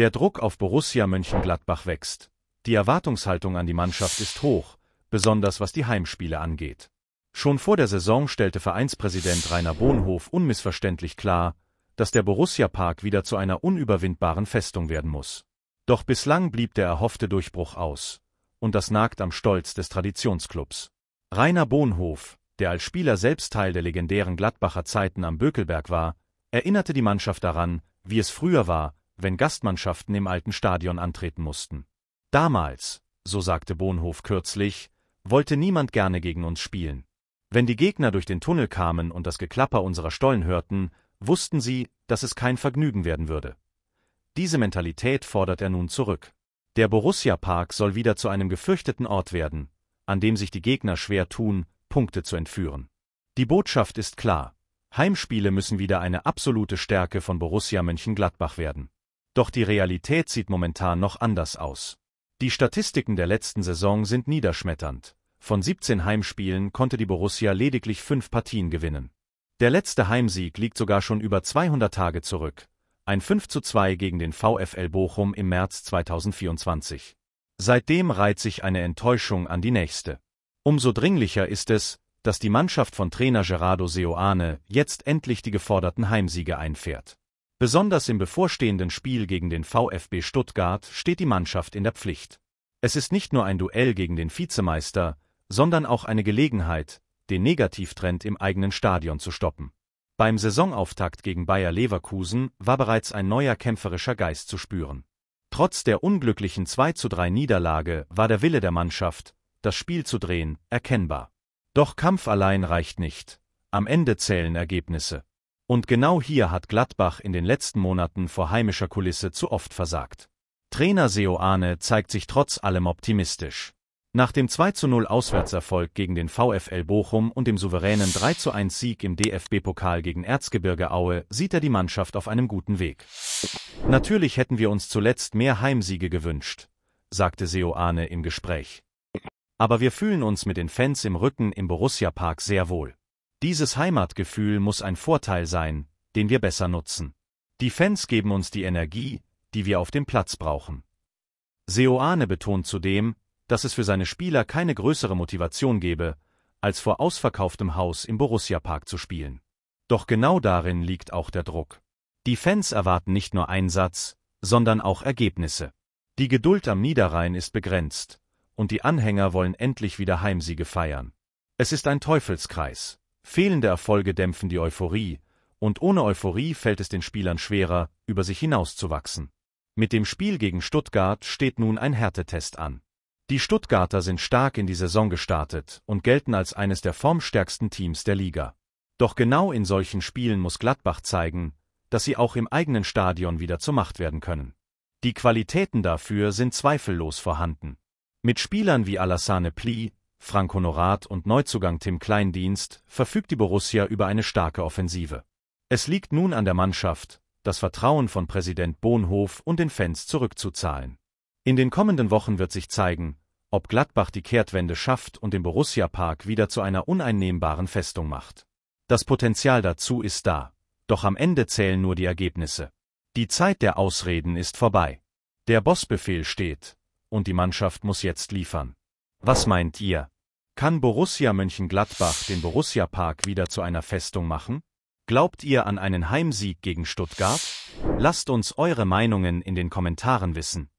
Der Druck auf Borussia Mönchengladbach wächst. Die Erwartungshaltung an die Mannschaft ist hoch, besonders was die Heimspiele angeht. Schon vor der Saison stellte Vereinspräsident Rainer Bohnhof unmissverständlich klar, dass der Borussia-Park wieder zu einer unüberwindbaren Festung werden muss. Doch bislang blieb der erhoffte Durchbruch aus. Und das nagt am Stolz des Traditionsklubs. Rainer Bohnhof, der als Spieler selbst Teil der legendären Gladbacher Zeiten am Bökelberg war, erinnerte die Mannschaft daran, wie es früher war, wenn Gastmannschaften im alten Stadion antreten mussten. Damals, so sagte Bonhof kürzlich, wollte niemand gerne gegen uns spielen. Wenn die Gegner durch den Tunnel kamen und das Geklapper unserer Stollen hörten, wussten sie, dass es kein Vergnügen werden würde. Diese Mentalität fordert er nun zurück. Der Borussia-Park soll wieder zu einem gefürchteten Ort werden, an dem sich die Gegner schwer tun, Punkte zu entführen. Die Botschaft ist klar. Heimspiele müssen wieder eine absolute Stärke von Borussia Mönchengladbach werden. Doch die Realität sieht momentan noch anders aus. Die Statistiken der letzten Saison sind niederschmetternd. Von 17 Heimspielen konnte die Borussia lediglich fünf Partien gewinnen. Der letzte Heimsieg liegt sogar schon über 200 Tage zurück. Ein 5:2 gegen den VfL Bochum im März 2024. Seitdem reiht sich eine Enttäuschung an die nächste. Umso dringlicher ist es, dass die Mannschaft von Trainer Gerardo Seoane jetzt endlich die geforderten Heimsiege einfährt. Besonders im bevorstehenden Spiel gegen den VfB Stuttgart steht die Mannschaft in der Pflicht. Es ist nicht nur ein Duell gegen den Vizemeister, sondern auch eine Gelegenheit, den Negativtrend im eigenen Stadion zu stoppen. Beim Saisonauftakt gegen Bayer Leverkusen war bereits ein neuer kämpferischer Geist zu spüren. Trotz der unglücklichen 23 Niederlage war der Wille der Mannschaft, das Spiel zu drehen, erkennbar. Doch Kampf allein reicht nicht. Am Ende zählen Ergebnisse. Und genau hier hat Gladbach in den letzten Monaten vor heimischer Kulisse zu oft versagt. Trainer Seoane zeigt sich trotz allem optimistisch. Nach dem 2-0 Auswärtserfolg gegen den VfL Bochum und dem souveränen 3-1 Sieg im DFB-Pokal gegen Erzgebirge Aue sieht er die Mannschaft auf einem guten Weg. Natürlich hätten wir uns zuletzt mehr Heimsiege gewünscht, sagte Seoane im Gespräch. Aber wir fühlen uns mit den Fans im Rücken im Borussia-Park sehr wohl. Dieses Heimatgefühl muss ein Vorteil sein, den wir besser nutzen. Die Fans geben uns die Energie, die wir auf dem Platz brauchen. Seoane betont zudem, dass es für seine Spieler keine größere Motivation gebe, als vor ausverkauftem Haus im Borussia-Park zu spielen. Doch genau darin liegt auch der Druck. Die Fans erwarten nicht nur Einsatz, sondern auch Ergebnisse. Die Geduld am Niederrhein ist begrenzt, und die Anhänger wollen endlich wieder Heimsiege feiern. Es ist ein Teufelskreis. Fehlende Erfolge dämpfen die Euphorie, und ohne Euphorie fällt es den Spielern schwerer, über sich hinauszuwachsen. Mit dem Spiel gegen Stuttgart steht nun ein Härtetest an. Die Stuttgarter sind stark in die Saison gestartet und gelten als eines der formstärksten Teams der Liga. Doch genau in solchen Spielen muss Gladbach zeigen, dass sie auch im eigenen Stadion wieder zur Macht werden können. Die Qualitäten dafür sind zweifellos vorhanden. Mit Spielern wie Alassane Pli, Frank Honorat und Neuzugang Tim Kleindienst, verfügt die Borussia über eine starke Offensive. Es liegt nun an der Mannschaft, das Vertrauen von Präsident Bohnhof und den Fans zurückzuzahlen. In den kommenden Wochen wird sich zeigen, ob Gladbach die Kehrtwende schafft und den Borussia Park wieder zu einer uneinnehmbaren Festung macht. Das Potenzial dazu ist da, doch am Ende zählen nur die Ergebnisse. Die Zeit der Ausreden ist vorbei. Der Bossbefehl steht, und die Mannschaft muss jetzt liefern. Was meint ihr? Kann Borussia Mönchengladbach den Borussia Park wieder zu einer Festung machen? Glaubt ihr an einen Heimsieg gegen Stuttgart? Lasst uns eure Meinungen in den Kommentaren wissen.